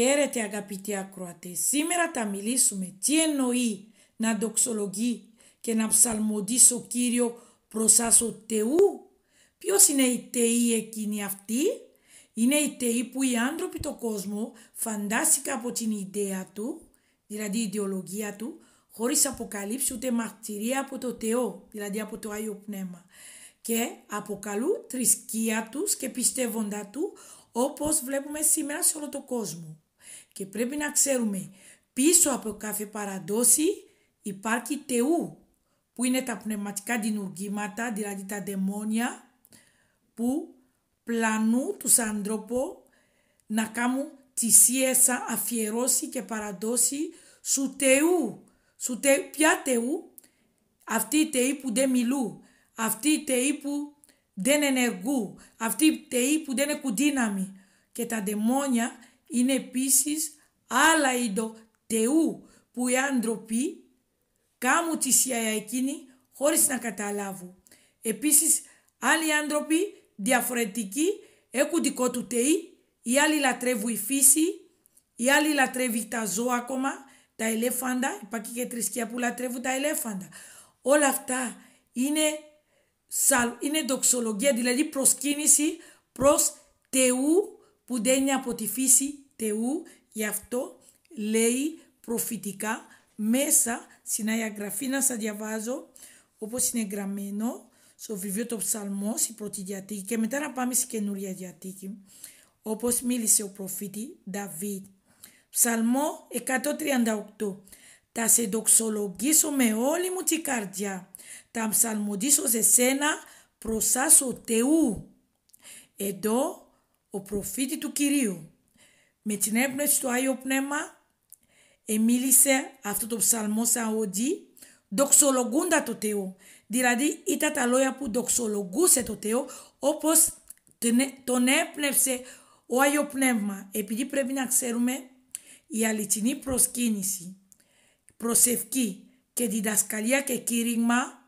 Χαίρετε αγαπητοί ακροατές. Σήμερα θα μιλήσουμε τι εννοεί να δοξολογεί και να ψαλμοντήσει ο Κύριος προς ας ο Θεού. Ποιος είναι η Θεοί εκείνη αυτή. Είναι η θεή που οι άνθρωποι του κόσμο φαντάστηκαν από την ιδέα του, δηλαδή η ιδεολογία του, χωρίς αποκαλύψει ούτε μαρτυρία από το Θεό, δηλαδή από το Άγιο Πνεύμα. Και αποκαλούν θρησκεία τους και πιστεύοντα του, όπως βλέπουμε σήμερα σε όλο τον κόσμο. Και πρέπει να ξέρουμε πίσω από κάθε παραδόση υπάρχει τεού που είναι τα πνευματικά δημιουργήματα, δηλαδή τα δαιμόνια που πλανούν τους ανθρώπους να κάνουν τη σίεσα αφιερώσει και παραδόση σου τεού. Σου τε, ποια Θεού, αυτοί οι τεοί που δεν μιλούν, αυτοί οι τεοί που δεν ενεργούν, αυτοί οι τεοί που δεν έχουν δύναμη. Και τα δαιμόνια είναι επίσης άλλα είδο τεού που οι άνθρωποι κάμουν τη σιαία εκείνη χωρίς να καταλάβουν. Επίσης άλλοι άνθρωποι διαφορετικοί έχουν δικό του τεί, οι άλλοι λατρεύουν η φύση, οι άλλοι λατρεύουν τα ζώα ακόμα, τα ελέφαντα, υπάρχει και θρησκεία που λατρεύουν τα ελέφαντα. Όλα αυτά είναι, είναι δοξολογία, δηλαδή προσκύνηση προς τεού που δεν είναι από τη φύση Θεού, γι' αυτό λέει προφητικά μέσα στην Άγια Γραφή να σας διαβάζω όπως είναι γραμμένο στο βιβλίο το Ψαλμών, στην Πρώτη Διατήκη, και μετά να πάμε στην Καινούρια Διατήκη, όπως μίλησε ο προφήτη Δαβίδ. Ψαλμό 138 «Τα σε δοξολογήσω με όλη μου την καρδιά, τα ψαλμοντήσω σε σένα προσάσω Θεού». Εδώ ο προφήτη του Κυρίου με την έμπνευση του Άγιο Πνεύμα εμίλησε αυτό το ψαλμό σαν οδύ δοξολογούντα το Θεό. Δηλαδή ήταν τα λόγια που δοξολογούσε το Θεό όπως τον ε, έπνευσε ο Άγιο Πνεύμα. Επειδή πρέπει να ξέρουμε η αληθινή προσκύνηση, προσευχή και διδασκαλία και κήρυγμα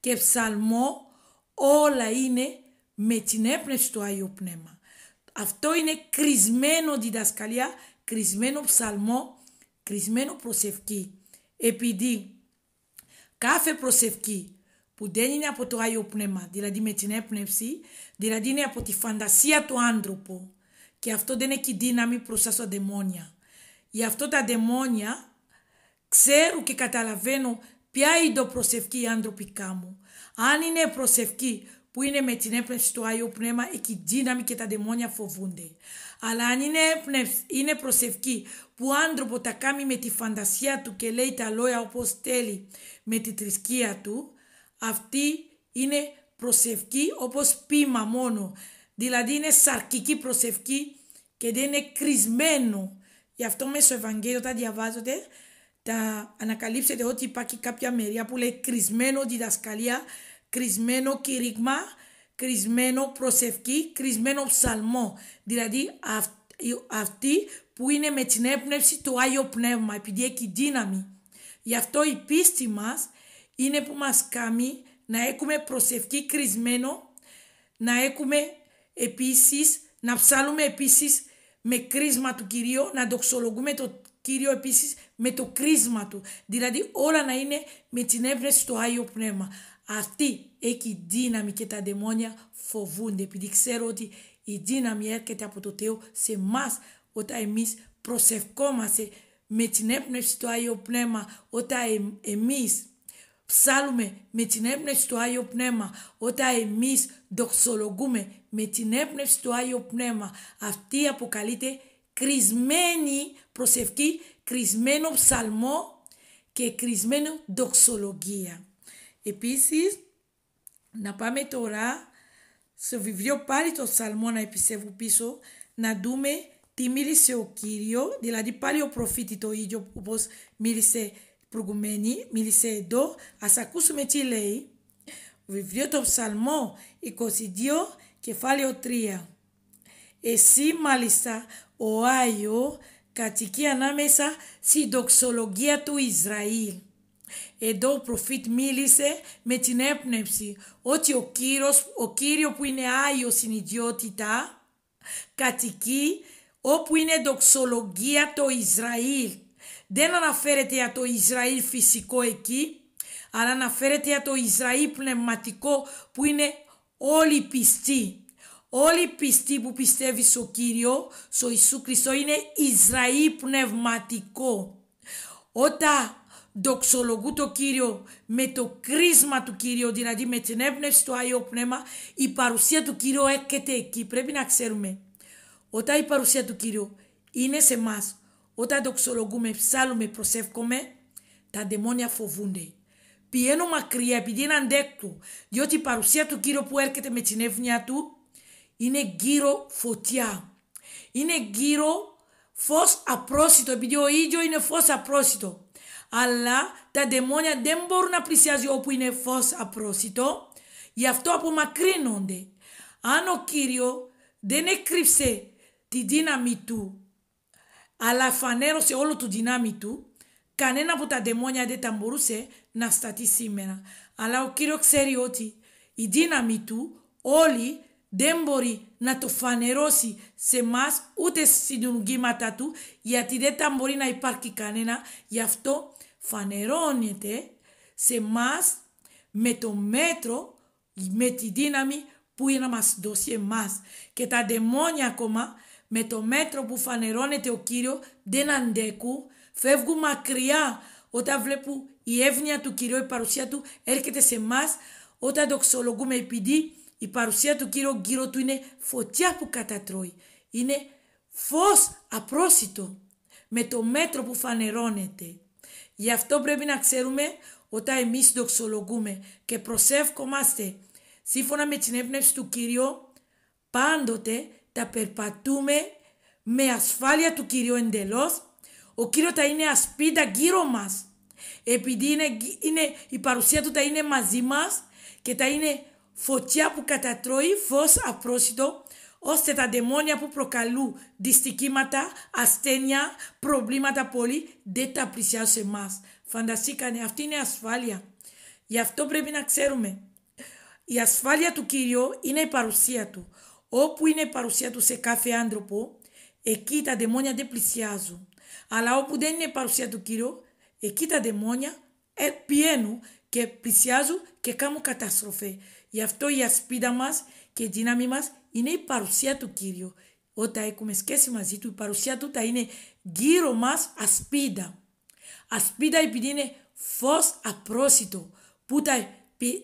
και ψαλμό όλα είναι με την έπνευση του Άγιο Πνεύμα. Αυτό είναι κρισμένο διδασκαλία, κρισμένο ψαλμό, κρισμένο προσευχή. Επειδή κάθε προσευχή που δεν είναι από το Άγιο Πνεύμα, δηλαδή με την έπνευση, δηλαδή είναι από τη φαντασία του άνθρωπου και αυτό δεν έχει δύναμη προς τα δαιμόνια. Γι' αυτό τα δαιμόνια ξέρουν και καταλαβαίνουν ποια είναι το προσευχή οι άνθρωποι κάμου. Αν είναι προσευχή που είναι με την έμπνευση του Άγιο Πνεύμα, εκεί δύναμη και τα δαιμόνια φοβούνται. Αλλά αν είναι, έμπνευση, είναι προσευχή που άνθρωπο τα κάνει με τη φαντασία του και λέει τα λόγια όπως θέλει με τη θρησκεία του, αυτή είναι προσευχή όπως πείμα μόνο. Δηλαδή είναι σαρκική προσευχή και δεν είναι κρισμένο. Γι' αυτό μέσω Ευαγγέλιο τα διαβάζονται, τα ανακαλύψετε ότι υπάρχει κάποια μερία που λέει κρισμένο διδασκαλία κρισμένο κηρύγμα, κρισμένο προσευχή, κρισμένο ψαλμό. Δηλαδή αυτή που είναι με την έμπνευση του Άγιο Πνεύμα, επειδή έχει δύναμη. Γι' αυτό η πίστη μας είναι που μας κάνει να έχουμε προσευχή κρισμένο, να έχουμε επίσης, να ψάλουμε επίσης με κρίσμα του Κυρίου, να δοξολογούμε το Κύριο επίσης με το κρίσμα του. Δηλαδή όλα να είναι με την έμπνευση του Άγιο Πνεύμα. Αυτή έχει η δύναμη και τα δαιμόνια φοβούνται επειδή ξέρω ότι η δύναμη έρχεται από το Θεό σε εμά όταν εμείς προσευχόμαστε με την έμπνευση του Άγιο Πνεύμα, όταν εμείς ψάλουμε με την έμπνευση του Άγιο Πνεύμα, όταν εμείς δοξολογούμε με την έμπνευση του Άγιο Πνεύμα, αυτή αποκαλείται κρισμένη προσευχή, κρισμένο ψαλμό και κρισμένο δοξολογία. Επίσης, να πάμε τώρα στο βιβλίο πάλι το να επισεύω πίσω, να δούμε τι μίλησε ο Κύριος, δηλαδή πάλι ο προφήτη το ίδιο όπως μίλησε προηγουμένη, μίλησε εδώ. Ας ακούσουμε τι λέει. Βιβλίο το Ψαλμό 22, κεφάλαιο 3. Εσύ μάλιστα, ο Άγιος, κατοικεί ανάμεσα στη δοξολογία του Ισραήλ. Εδώ ο προφήτ μίλησε με την έπνευση ότι ο, κύριος, ο Κύριο που είναι Άγιος στην ιδιότητα κατοικεί όπου είναι δοξολογία το Ισραήλ. Δεν αναφέρεται για το Ισραήλ φυσικό εκεί, αλλά αναφέρεται για το Ισραήλ πνευματικό που είναι όλοι πιστοί. Όλοι πιστοί που πιστεύει στο Κύριο, στο Ιησού Χριστό, είναι Ισραήλ πνευματικό. Όταν δοξολογού το Κύριο με το κρίσμα του Κύριου, δηλαδή με την έμπνευση του Άγιο Πνεύμα, η παρουσία του Κύριου έρχεται εκεί. Πρέπει να ξέρουμε. Όταν η παρουσία του Κύριου είναι σε εμάς, όταν δοξολογούμε, ψάλουμε, προσεύχομαι, τα δαιμόνια φοβούνται. Πιένω μακριά επειδή είναι αντέκτου, διότι η παρουσία του Κύριου που έρχεται με την εύνοια του είναι γύρω φωτιά. Είναι γύρω φως απρόσιτο, επειδή ο ίδιος είναι φως απρόσιτο αλλά τα δαιμόνια δεν μπορούν να πλησιάζει όπου είναι φως απρόσιτο, γι' αυτό απομακρύνονται. Αν ο Κύριο δεν έκρυψε τη δύναμη του, αλλά φανέρωσε όλο το δυνάμι του, κανένα από τα δαιμόνια δεν θα μπορούσε να σταθεί σήμερα. Αλλά ο Κύριο ξέρει ότι η δύναμη του όλοι δεν μπορεί να το φανερώσει σε μας ούτε στις του, γιατί δεν θα μπορεί να υπάρχει κανένα. Γι' αυτό φανερώνεται σε μας με το μέτρο, με τη δύναμη που είναι να μας δώσει εμάς. Και τα δαιμόνια ακόμα με το μέτρο που φανερώνεται ο Κύριος δεν αντέκουν, φεύγουν μακριά όταν βλέπουν η εύνοια του Κυρίου, η παρουσία του έρχεται σε εμάς όταν δοξολογούμε επειδή η παρουσία του Κύριου γύρω του είναι φωτιά που κατατρώει. Είναι φως απρόσιτο με το μέτρο που φανερώνεται. Γι' αυτό πρέπει να ξέρουμε όταν εμείς δοξολογούμε και προσεύχομαστε σύμφωνα με την έμπνευση του Κυρίου, πάντοτε τα περπατούμε με ασφάλεια του Κυρίου εντελώς. Ο Κύριος θα είναι ασπίδα γύρω μας, επειδή είναι, η παρουσία του θα είναι μαζί μας και θα είναι φωτιά που κατατρώει φως απρόσιτο ώστε τα δαιμόνια που προκαλούν δυστυχήματα, ασθένεια, προβλήματα πολύ δεν τα σε εμάς. Φανταστήκανε, αυτή είναι η ασφάλεια. Γι' αυτό πρέπει να ξέρουμε. Η ασφάλεια του Κυρίου είναι η παρουσία του. Όπου είναι η παρουσία του σε κάθε άνθρωπο, εκεί τα δαιμόνια δεν πλησιάζουν. Αλλά όπου δεν είναι η παρουσία του Κυρίου, εκεί τα δαιμόνια ε, πιένουν και πλησιάζουν και κάνουν καταστροφή. Γι' αυτό η ασπίδα μας και η δύναμη μας είναι η παρουσία του Κύριου. Όταν έχουμε σχέση μαζί του, η παρουσία του θα είναι γύρω μας ασπίδα. Ασπίδα επειδή είναι φως απρόσιτο που τα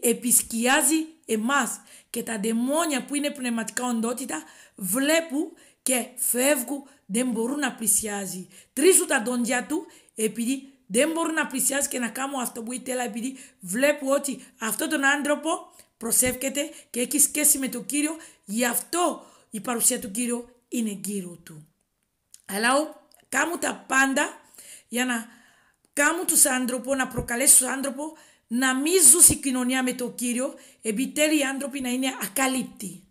επισκιάζει εμάς και τα δαιμόνια που είναι πνευματικά οντότητα βλέπουν και φεύγουν, δεν μπορούν να πλησιάζει. Τρίσου τα δόντια του επειδή δεν μπορούν να πλησιάζει και να κάνουν αυτό που ήθελα επειδή βλέπουν ότι αυτόν τον άνθρωπο προσεύχεται και έχει σχέση με τον Κύριο, γι' αυτό η παρουσία του Κύριου είναι γύρω του. Αλλά κάμου τα πάντα για να κάμου τους άνθρωπο, να προκαλέσει τους άνθρωπο να μην στην κοινωνία με τον Κύριο, επιτέλει οι άνθρωποι να είναι ακαλύπτοι.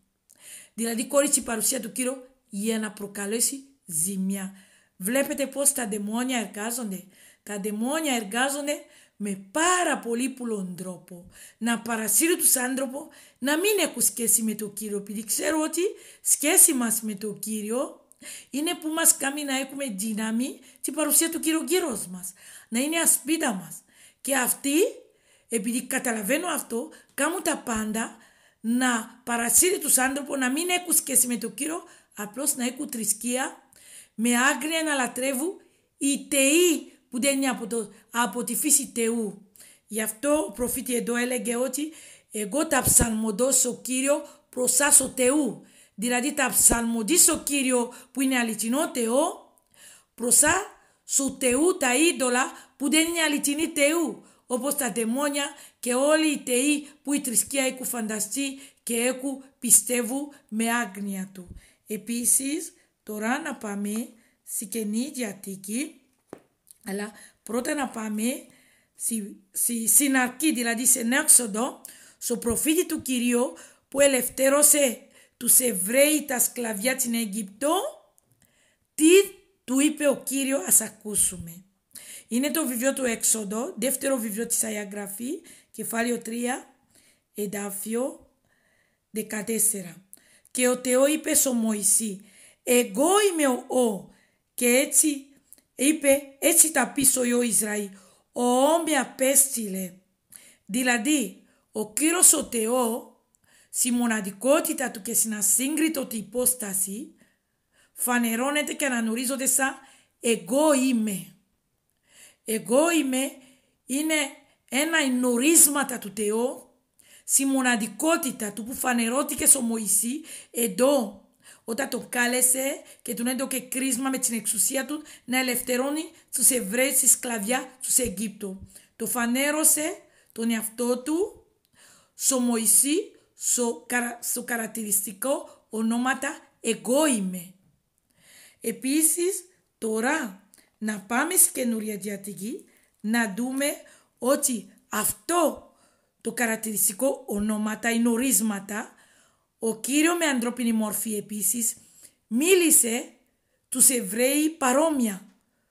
Δηλαδή χωρίς η παρουσία του Κύριου για να προκαλέσει ζημιά. Βλέπετε πώς τα δαιμόνια εργάζονται. Τα δαιμόνια εργάζονται με πάρα πολύ πουλόν τρόπο να παρασύρει τους άνθρωπο να μην έχουν σχέση με το Κύριο επειδή ξέρω ότι σχέση μας με το Κύριο είναι που μας κάνει να έχουμε δύναμη την παρουσία του Κύριου γύρω μας να είναι ασπίδα μας και αυτοί επειδή καταλαβαίνω αυτό κάνουν τα πάντα να παρασύρει τους άνθρωπο να μην έχουν σχέση με το Κύριο απλώς να έχουν θρησκεία με άγρια να λατρεύουν οι θεοί που δεν είναι από, το, από τη φύση Θεού. Γι' αυτό ο προφήτης εδώ έλεγε ότι εγώ τα ψαλμοδώσω Κύριο προσάσω Θεού. Δηλαδή τα ψαλμοδίσω Κύριο που είναι αληθινό Θεό προσά σου Θεού τα είδωλα που δεν είναι αληθινή Θεού. Όπως τα δαιμόνια και όλοι οι Θεοί που η θρησκεία έχουν φανταστεί και έχουν πιστεύουν με άγνοια του. Επίσης τώρα να πάμε στην Καινή Διαθήκη αλλά πρώτα να πάμε στη, συναρκή, στην αρχή, δηλαδή στην έξοδο, στο προφήτη του Κυρίου που ελευθέρωσε τους Εβραίοι τα σκλαβιά στην Αιγυπτό, τι του είπε ο Κύριος ας ακούσουμε. Είναι το βιβλίο του Έξοδο, δεύτερο βιβλίο της Αγιαγραφή, κεφάλαιο 3, εδάφιο 14. Και ο Θεός είπε στο Μωυσή, εγώ είμαι ο, ο και έτσι είπε έτσι τα πίσω ο Ισραήλ, ο με απέστειλε. Δηλαδή, ο Κύριος ο Θεός, στη μοναδικότητα του και στην ασύγκριτοτη υπόσταση, φανερώνεται και αναγνωρίζονται σαν εγώ είμαι. Εγώ είμαι είναι ένα γνωρίσματα του Θεό, στη μοναδικότητα του που φανερώθηκε στο Μωυσή, εδώ όταν τον κάλεσε και τον έδωκε κρίσμα με την εξουσία του να ελευθερώνει τους Εβραίους στη σκλαβιά τους Αιγύπτου. Το φανέρωσε τον εαυτό του στο Μωυσή, στο, καρα, στο χαρακτηριστικό ονόματα εγώ είμαι. Επίσης τώρα να πάμε στην καινούρια διατηγή να δούμε ότι αυτό το χαρακτηριστικό ονόματα είναι ορίσματα ο Κύριο με ανθρώπινη μορφή επίσης μίλησε τους Εβραίοι παρόμοια.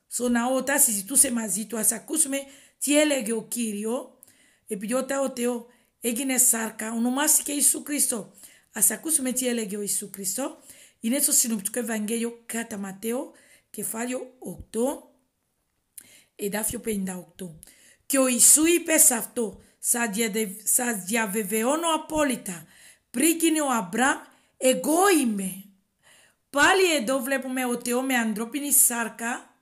Στο ναό όταν συζητούσε μαζί του ας ακούσουμε τι έλεγε ο Κύριο επειδή όταν ο Θεός έγινε σάρκα ονομάστηκε Ιησού Χριστό. Ας ακούσουμε τι έλεγε ο Ιησού Χριστό. Είναι στο συνοπτικό Ευαγγέλιο κατά Ματέο κεφάλαιο 8 εδάφιο 58. Και ο Ιησού είπε σε αυτό σας διαβεβαιώνω απόλυτα πρίκινε ο Αμπράμ εγώ είμαι. Πάλι εδώ βλέπουμε ο Θεό με ανθρώπινη σάρκα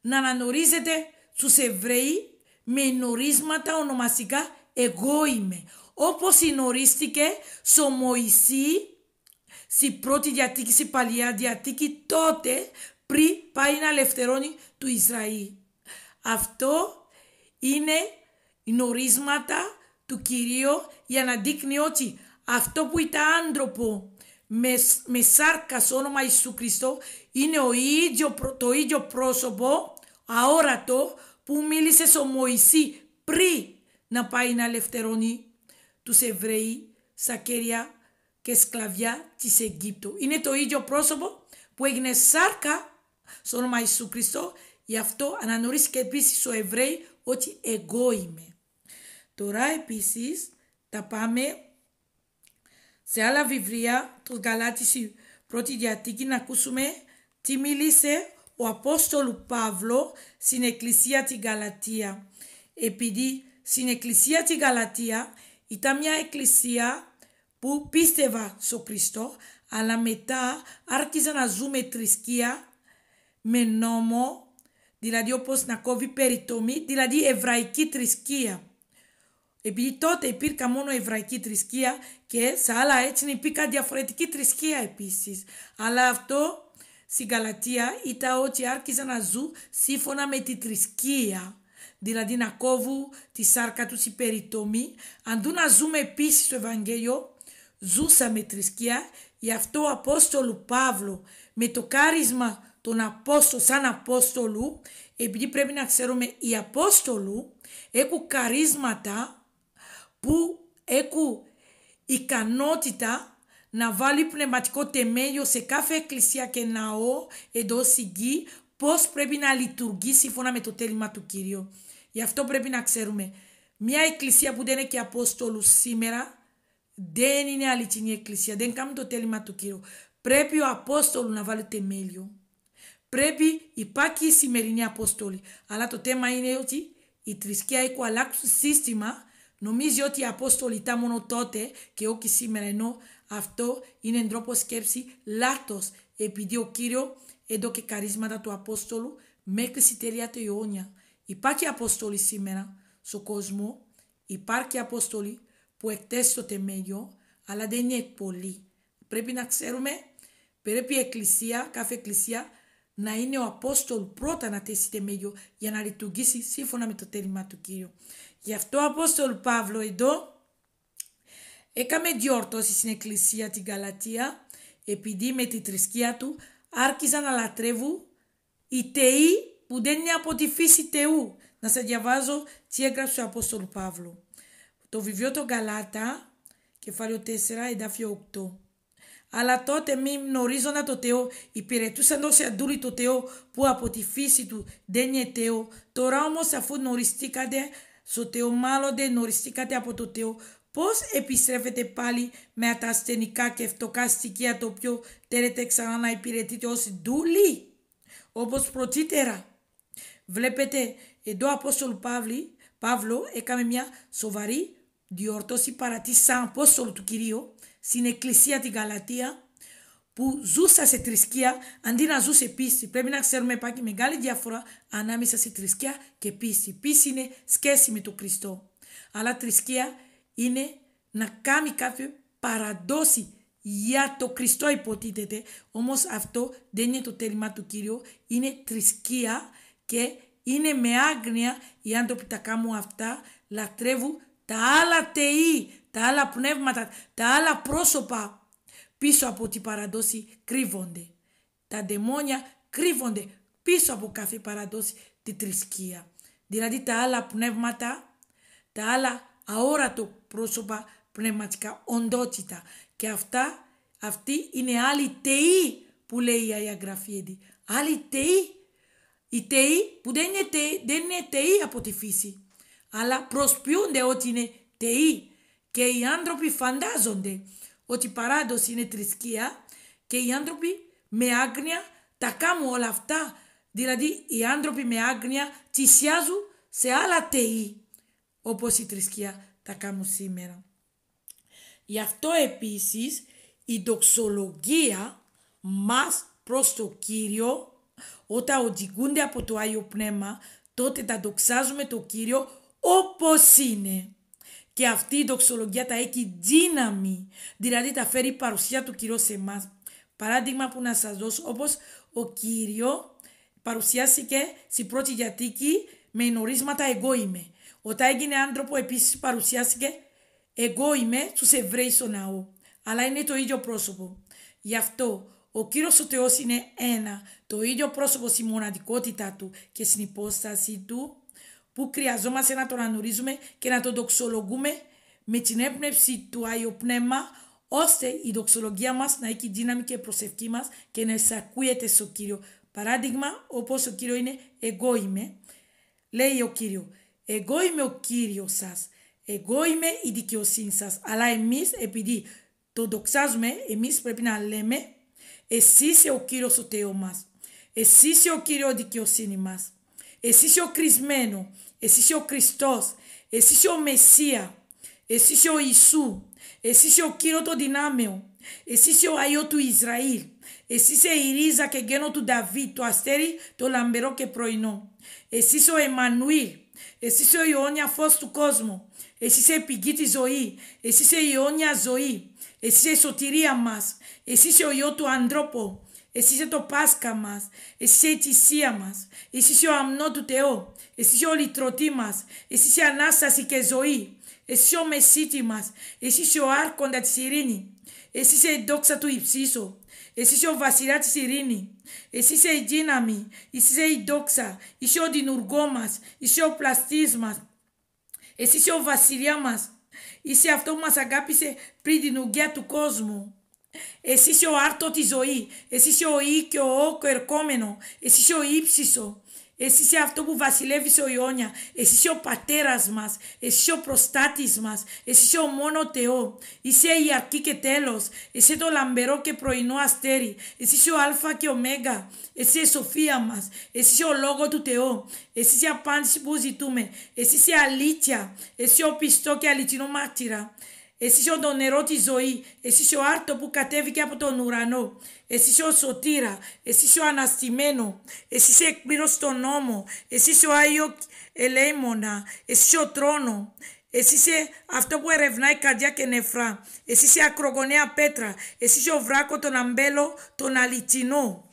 να αναγνωρίζεται στους Εβραίοι με νορίσματα ονομαστικά εγώ είμαι. Όπως γνωρίστηκε στο Μωυσή στην πρώτη διατίκη, στην παλιά διατίκη τότε πριν πάει να ελευθερώνει του Ισραήλ. Αυτό είναι νορίσματα του Κυρίου για να δείχνει ότι αυτό που ήταν άνθρωπο με, με σάρκας όνομα Ιησού Χριστό είναι ο ίδιο, το ίδιο πρόσωπο αόρατο που μίλησε στο Μωυσή πριν να πάει να ελευθερώνει τους Εβραίοι στα κέρια και σκλαβιά της Αιγύπτου. Είναι το ίδιο πρόσωπο που έγινε σάρκα στο όνομα Ιησού Χριστό γι' αυτό και επίσης ο Εβραίοι ότι εγώ είμαι. Τώρα επίσης τα πάμε σε άλλα βιβλία του Γαλάτιση Πρώτη Διατήκη να ακούσουμε τι μίλησε ο Απόστολου Παύλο στην Εκκλησία της Γαλατία. Επειδή στην Εκκλησία της Γαλατία ήταν μια εκκλησία που πίστευα στον Χριστό, αλλά μετά άρχισε να ζούμε θρησκεία με νόμο, δηλαδή όπως να κόβει περιτομή, δηλαδή εβραϊκή θρησκεία. Επειδή τότε υπήρχε μόνο εβραϊκή θρησκεία και σε άλλα έτσι υπήρχε διαφορετική θρησκεία επίσης. Αλλά αυτό στην Καλατία ήταν ότι άρχισαν να ζουν σύμφωνα με τη θρησκεία. Δηλαδή να κόβουν τη σάρκα τους η περιτομή. Αντού να ζούμε επίσης το Ευαγγέλιο, ζούσαμε θρησκεία. Γι' αυτό ο Απόστολου Παύλο, με το κάρισμα των Απόστολων σαν Απόστολου, επειδή πρέπει να ξέρουμε οι Απόστολου έχουν καρίσματα που έχουν ικανότητα να βάλει πνευματικό τεμέλιο σε κάθε εκκλησία και ναό εδώ γη πώς πρέπει να λειτουργεί σύμφωνα με το τέλημα του Κυρίου. Γι' αυτό πρέπει να ξέρουμε. Μια εκκλησία που δεν έχει απόστολους σήμερα δεν είναι αληθινή εκκλησία. Δεν κάνει το τέλημα του Κύριου. Πρέπει ο Απόστολος να βάλει τεμέλιο. Πρέπει υπάρχει η σημερινή Απόστολη. Αλλά το θέμα είναι ότι η θρησκεία έχει αλλάξει σύστημα Νομίζει ότι οι Απόστολοι ήταν μόνο τότε και όχι σήμερα, ενώ αυτό είναι τρόπο σκέψη λάθος, επειδή ο Κύριο έδωκε καρίσματα του Απόστολου μέχρι στη τελεία του αιώνια. Υπάρχει Απόστολη σήμερα στον κόσμο, υπάρχει Απόστολη που εκτέσει το τεμέλιο, αλλά δεν είναι πολλοί. Πρέπει να ξέρουμε, πρέπει η εκκλησία, κάθε εκκλησία, να είναι ο Απόστολ πρώτα να θέσει τεμέλιο για να λειτουργήσει σύμφωνα με το τέλημα του Κύριου. Γι' αυτό ο Απόστολ Παύλο εδώ έκαμε διόρτωση στην εκκλησία την Καλατία επειδή με τη θρησκεία του άρχισαν να λατρεύουν οι θεοί που δεν είναι από τη φύση θεού. Να σας διαβάζω τι έγραψε ο Απόστολ Παύλο. Το βιβλίο των Καλάτα, κεφάλαιο 4, εδάφιο 8. Αλλά τότε μη γνωρίζω να το Θεό, υπηρετούσαν όσοι αντούλοι το Θεό που από τη φύση του δεν είναι Θεό. Τώρα όμως αφού γνωριστήκατε στο Θεό μάλλον δεν οριστήκατε από το Θεό Πώς επιστρέφετε πάλι με τα ασθενικά και φτωκά στοιχεία το οποίο θέλετε ξανά να υπηρετείτε ως δούλοι, όπως πρωτήτερα. Βλέπετε, εδώ ο Απόστολ Παύλη, Παύλο έκαμε μια σοβαρή διορτώση παρά τη σαν Απόστολ του Κυρίου στην Εκκλησία την Γαλατία που ζούσα σε θρησκεία, αντί να ζούσε πίστη. Πρέπει να ξέρουμε υπάρχει μεγάλη διαφορά ανάμεσα σε θρησκεία και πίστη. Πίστη είναι σχέση με τον Χριστό. Αλλά θρησκεία είναι να κάνει κάποιο παραδόση για το Χριστό υποτίθεται. Όμως αυτό δεν είναι το τέλημα του Κύριου. Είναι θρησκεία και είναι με άγνοια οι άνθρωποι τα κάνουν αυτά, λατρεύουν τα άλλα θεοί, τα άλλα πνεύματα, τα άλλα πρόσωπα πίσω από την παραδόση κρύβονται. Τα δαιμόνια κρύβονται πίσω από κάθε παραδόση τη θρησκεία. Δηλαδή τα άλλα πνεύματα, τα άλλα αόρατο πρόσωπα πνευματικά οντότητα. Και αυτά, αυτοί είναι άλλη θεοί που λέει η Αγία Γραφή. άλλη θεοί. η θεοί που δεν είναι τεή, δεν είναι θεοί από τη φύση. Αλλά προσποιούνται ότι είναι θεοί. Και οι άνθρωποι φαντάζονται ότι παράδοση είναι θρησκεία και οι άνθρωποι με άγνοια τα κάνουν όλα αυτά. Δηλαδή οι άνθρωποι με άγνοια θυσιάζουν σε άλλα τεί όπως η θρησκεία τα κάνουν σήμερα. Γι' αυτό επίσης η δοξολογία μας προς το Κύριο όταν οδηγούνται από το Άγιο Πνεύμα τότε τα δοξάζουμε το Κύριο όπως είναι. Και αυτή η δοξολογία τα έχει δύναμη, δηλαδή τα φέρει η παρουσία του Κυρίου σε εμάς. Παράδειγμα που να σας δώσω, όπως ο Κύριο παρουσιάστηκε στην πρώτη διατήκη με νορίσματα «εγώ είμαι». Όταν έγινε άνθρωπο επίσης παρουσιάστηκε «εγώ είμαι» στους Εβραίους στο ναό. Αλλά είναι το ίδιο πρόσωπο. Γι' αυτό ο Κύριος ο Θεός είναι ένα, το ίδιο πρόσωπο στη μοναδικότητα του και στην υπόσταση του που χρειαζόμαστε να τον ανορίζουμε και να τον τοξολογούμε με την έμπνευση του Άγιο Πνεύμα, ώστε η δοξολογία μας να έχει δύναμη και προσευχή μας και να εισακούεται στο Κύριο. Παράδειγμα, όπως ο Κύριο είναι «Εγώ είμαι», λέει ο Κύριο «Εγώ είμαι ο Κύριος σας, εγώ είμαι η δικαιοσύνη σας». Αλλά εμείς επειδή το δοξάζουμε, εμείς πρέπει να λέμε «Εσύ είσαι ο Κύριος ο Θεός μας, εσύ είσαι ο Κύριος δικαιοσύνη μας, εσύ είσαι ο κρισμένος, εσύ είσαι ο Χριστός. Εσύ είσαι ο Μεσσία. Εσύ είσαι ο Ιησού. Εσύ είσαι ο Κύριο το δυνάμεων. Εσύ είσαι ο Αϊό του Ισραήλ. Εσύ είσαι η ρίζα και γένο του Νταβίτ, το αστέρι, το λαμπερό και πρωινό. Εσύ είσαι ο Εμμανουήλ. Εσύ είσαι ο Ιόνια φως του κόσμου. Εσύ είσαι η πηγή της ζωή. Εσύ είσαι η ζωή. Εσύ είσαι η σωτηρία μας. Εσύ είσαι ο Υιό του ανθρώπου. Εσύ είσαι το Πάσκα μας. Εσύ είσαι η θυσία μας. Εσύ είσαι ο αμνό του Θεού. Εσύ είσαι ο λυτρωτή μας. Εσύ είσαι η ανάσταση και ζωή. Εσύ είσαι ο μεσίτη μας. Εσύ είσαι ο άρχοντα της ειρήνη. Εσύ είσαι η δόξα του υψίσου. Εσύ είσαι ο βασιλιάς της ειρήνη. Εσύ είσαι η δύναμη. Εσύ είσαι η δόξα. Είσαι ο δημιουργό μας. Είσαι ο πλαστής μας. Εσύ είσαι ο βασιλιά μας. Είσαι αυτό που μας αγάπησε πριν την ουγγιά του κόσμου. Εσύ είσαι ο άρτο της ζωής. Εσύ είσαι ο ή και ο ο ερχόμενος. Εσύ είσαι ο ύψισο. Εσύ είσαι αυτό που βασιλεύεις σε Ιόνια. Εσύ είσαι ο πατέρας μας. Εσύ είσαι ο προστάτης μας. Εσύ είσαι ο μόνος Θεός. Είσαι η αρκή και τέλος. Εσύ το λαμπερό και πρωινό αστέρι. Εσύ είσαι ο Α και Ω. Εσύ είσαι η σοφία μας. Εσύ είσαι ο λόγος του Θεού. Εσύ είσαι η απάντηση που ζητούμε. Εσύ είσαι αλήθεια. Εσύ ο πιστός και αληθινός μάρτυρας. Εσύ είσαι το νερό της ζωής. Εσύ είσαι ο άρτο που κατέβηκε από τον ουρανό. Εσύ είσαι ο σωτήρα. Εσύ είσαι ο αναστημένο. Εσύ είσαι εκπλήρω στον νόμο. Εσύ είσαι ο άγιο ελέημονα. Εσύ είσαι ο τρόνο. Εσύ είσαι αυτό που ερευνάει καρδιά και νεφρά. Εσύ είσαι ακρογωνία πέτρα. Εσύ είσαι ο βράκο, τον αμπέλο, τον αλυτινό.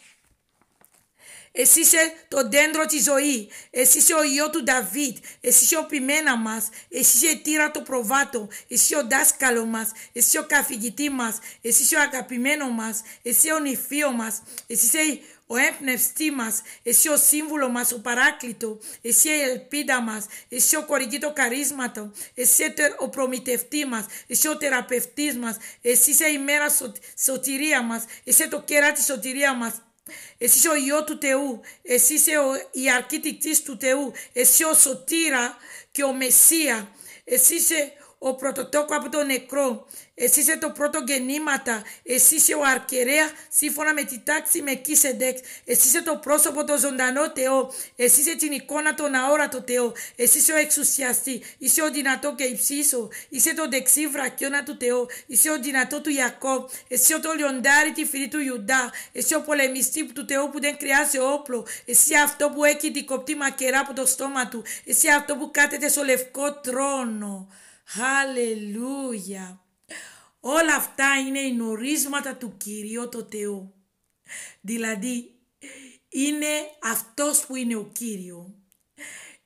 Εσύ είσαι το δέντρο της ζωής. Εσύ είσαι ο ιό του Νταβίτ. Εσύ είσαι ο πειμένα μας. Εσύ είσαι η τύρα το προβάτο. Εσύ είσαι ο δάσκαλο μας. Εσύ είσαι ο καθηγητή μας. Εσύ είσαι ο αγαπημένο μας. Εσύ είσαι ο νηφίο μας. Εσύ είσαι ο έμπνευστή μας, εσύ ο σύμβουλο μας, ο παράκλητο, εσύ η ελπίδα μας, εσύ ο κορυγή το καρίσματο, εσύ ο προμητευτή μας, εσύ ο θεραπευτής μας, εσύ είσαι η μέρα σωτηρία μας, εσύ το κέρα της σωτηρία μας, εσύ είσαι ο Υιό του Θεού, εσύ είσαι ο, η αρχιτεκτή του Θεού, εσύ ο Σωτήρα και ο Μεσσία, εσύ είσαι ο πρωτοτόκο από το νεκρό. Εσύ είσαι το πρώτο γεννήματα. Εσύ είσαι ο αρκερέα σύμφωνα με τη τάξη με κίσεντεξ. Εσύ είσαι το πρόσωπο το ζωντανό Θεό. Εσύ είσαι την εικόνα τον αόρατο Θεό. Εσύ είσαι ο εξουσιαστή. Είσαι ο δυνατό και υψίσω. Είσαι το δεξί βρακιόνα του Θεό, Είσαι ο δυνατό του Ιακώβ. Εσύ ο το λιοντάρι τη φίλη του Ιουδά. Εσύ ο πολεμιστή του Θεού που δεν χρειάζεται όπλο. Εσύ αυτό που έχει δικοπτή μακερά από το στόμα του. Εσύ αυτό που κάθεται στο λευκό τρόνο. Χαλελούια. Όλα αυτά είναι οι νορίσματα του Κυρίου το Θεό. Δηλαδή, είναι αυτός που είναι ο Κύριος.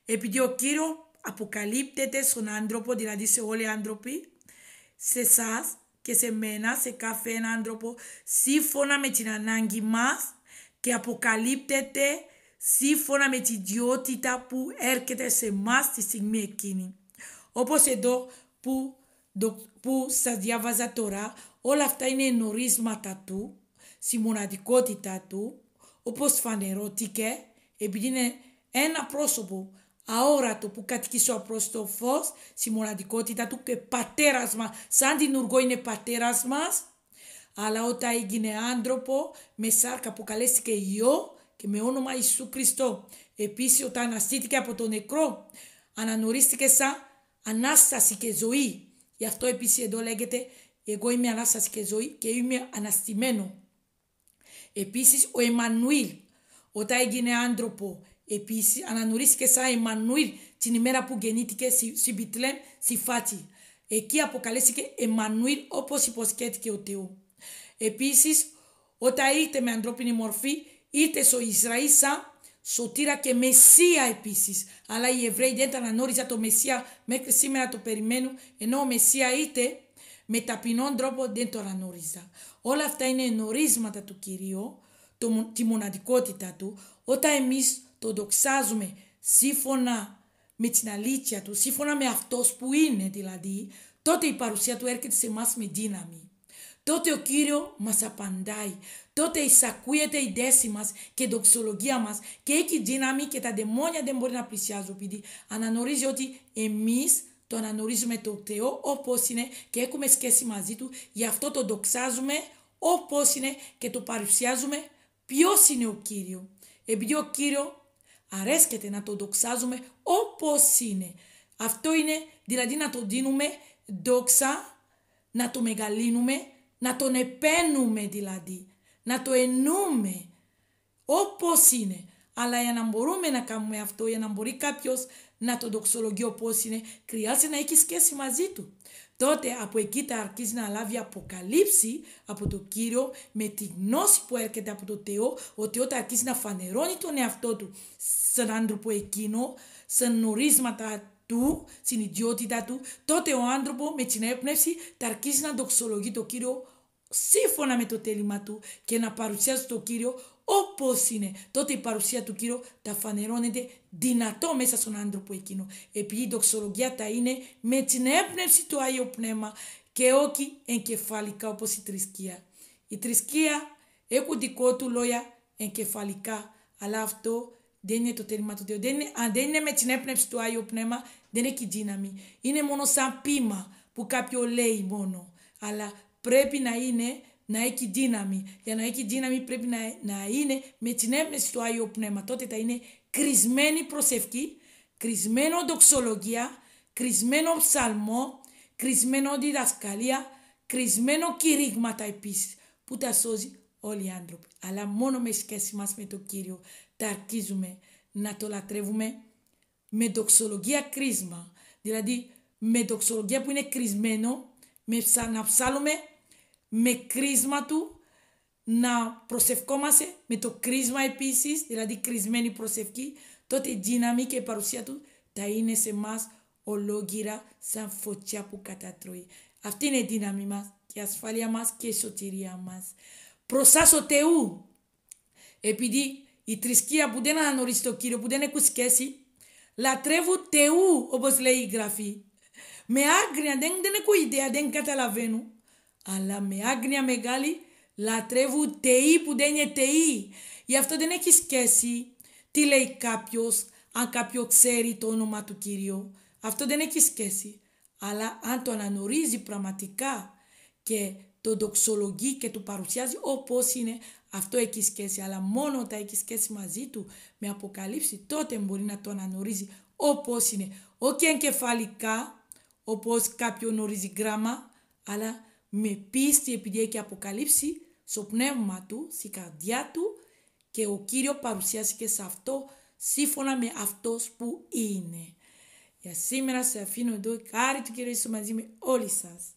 Επειδή ο Κύριος αποκαλύπτεται στον άνθρωπο, δηλαδή σε όλοι οι άνθρωποι, σε εσά και σε μένα, σε κάθε έναν άνθρωπο, σύμφωνα με την ανάγκη μας και αποκαλύπτεται σύμφωνα με την ιδιότητα που έρχεται σε εμά τη στιγμή εκείνη. Όπως εδώ που, που σας διάβαζα τώρα, όλα αυτά είναι νορίσματα του, στη μοναδικότητα του, όπως φανερώθηκε, επειδή είναι ένα πρόσωπο αόρατο που κατοικεί στο το φως, στη μοναδικότητα του και πατέρας μας, σαν την ουργό είναι πατέρας μας, αλλά όταν έγινε άνθρωπο με σάρκα που καλέστηκε Υιό και με όνομα Ιησού Χριστό. Επίσης όταν αναστήθηκε από τον νεκρό αναγνωρίστηκε σαν Ανάσταση και ζωή. Γι' αυτό επίσης εδώ λέγεται εγώ είμαι Ανάσταση και ζωή και είμαι αναστημένο. Επίσης ο Εμμανουήλ όταν έγινε άνθρωπο επίσης αναγνωρίστηκε σαν Εμμανουήλ την ημέρα που γεννήθηκε στη Μπιτλέμ, στη Φάτη. Εκεί αποκαλέστηκε Εμμανουήλ όπως υποσχέθηκε ο Θεός. Επίσης όταν ήρθε με ανθρώπινη μορφή ήρθε στο Ισραήλ σαν σωτήρα και Μεσσία επίσης. Αλλά οι Εβραίοι δεν τα αναγνώριζαν το Μεσσία μέχρι σήμερα το περιμένουν, ενώ ο Μεσσία είτε με ταπεινόν τρόπο δεν το αναγνώριζαν. Όλα αυτά είναι νορίσματα του Κυρίου, το, τη μοναδικότητα του, όταν εμείς το δοξάζουμε σύμφωνα με την αλήθεια του, σύμφωνα με αυτός που είναι δηλαδή, τότε η παρουσία του έρχεται σε εμάς με δύναμη. Τότε ο Κύριο μας απαντάει τότε εισακούεται η δέση μας και η δοξολογία μας και έχει δύναμη και τα δαιμόνια δεν μπορεί να πλησιάζουν. Επειδή αναγνωρίζει ότι εμείς το αναγνωρίζουμε το Θεό όπως είναι και έχουμε σχέση μαζί του, γι' αυτό το δοξάζουμε όπως είναι και το παρουσιάζουμε ποιος είναι ο κύριος. Επειδή ο κύριος αρέσκεται να το δοξάζουμε όπως είναι. Αυτό είναι δηλαδή να το δίνουμε δόξα, να το μεγαλύνουμε, να τον επένουμε δηλαδή να το εννοούμε όπως είναι. Αλλά για να μπορούμε να κάνουμε αυτό, για να μπορεί κάποιος να το δοξολογεί όπως είναι, χρειάζεται να έχει σχέση μαζί του. Τότε από εκεί θα αρχίσει να λάβει αποκαλύψη από τον Κύριο με τη γνώση που έρχεται από τον Θεό, ότι όταν αρχίσει να φανερώνει τον εαυτό του σαν άνθρωπο εκείνο, σαν νορίσματα του, στην ιδιότητα του, τότε ο άνθρωπο με την έπνευση θα αρχίσει να δοξολογεί τον Κύριο σύμφωνα με το τέλημα του και να παρουσιάζει το Κύριο όπως είναι. Τότε η παρουσία του Κύριου τα φανερώνεται δυνατό μέσα στον άνθρωπο εκείνο. Επειδή η δοξολογία τα είναι με την έπνευση του Άγιου Πνεύμα και όχι εγκεφαλικά όπως η θρησκεία. Η θρησκεία έχουν δικό του λόγια εγκεφαλικά, αλλά αυτό δεν είναι το τέλημα του Θεού. αν δεν είναι με την έπνευση του Άγιου Πνεύμα, δεν έχει δύναμη. Είναι μόνο σαν πείμα που κάποιο λέει μόνο. Αλλά πρέπει να είναι να έχει δύναμη. Για να έχει δύναμη πρέπει να, να είναι με την έμπνευση του Άγιο Πνεύμα. Τότε θα είναι κρισμένη προσευχή, κρισμένο δοξολογία, κρισμένο ψαλμό, κρισμένο διδασκαλία, κρισμένο κηρύγματα επίσης που τα σώζει όλοι οι άνθρωποι. Αλλά μόνο με σχέση μας με τον Κύριο θα αρχίζουμε να το λατρεύουμε με δοξολογία κρίσμα. Δηλαδή με δοξολογία που είναι κρυσμένο να ψάλουμε με κρίσμα του, να προσευχόμαστε με το κρίσμα επίσης, δηλαδή κρισμένη προσευχή, τότε η δύναμη και η παρουσία του θα είναι σε εμά ολόγυρα σαν φωτιά που κατατρώει. Αυτή είναι η δύναμη μας και η ασφάλεια μας και η σωτηρία μας. Προσάσω ο Θεού, επειδή η θρησκεία που δεν αναγνωρίζει το Κύριο, που δεν έχουν σχέση, λατρεύω Θεού όπως λέει η Γραφή. Με άγνοια δεν, δεν έχω ιδέα, δεν καταλαβαίνω. Αλλά με άγνοια μεγάλη λατρεύουν τεί που δεν είναι τεί. Γι' αυτό δεν έχει σχέση τι λέει κάποιος, αν κάποιο ξέρει το όνομα του κυρίου. Αυτό δεν έχει σχέση. Αλλά αν το αναγνωρίζει πραγματικά και το δοξολογεί και του παρουσιάζει όπως είναι, αυτό έχει σχέση. Αλλά μόνο όταν έχει σχέση μαζί του με αποκαλύψει, τότε μπορεί να το αναγνωρίζει όπως είναι. Όχι εγκεφαλικά, Όπως κάποιον ορίζει γράμμα, αλλά με πίστη επειδή έχει αποκαλύψει στο πνεύμα του, στη καρδιά του και ο Κύριος παρουσιάστηκε σε αυτό σύμφωνα με αυτός που είναι. Για σήμερα σε αφήνω εδώ χάρη του Κύριου Ιησού μαζί με όλοι σας.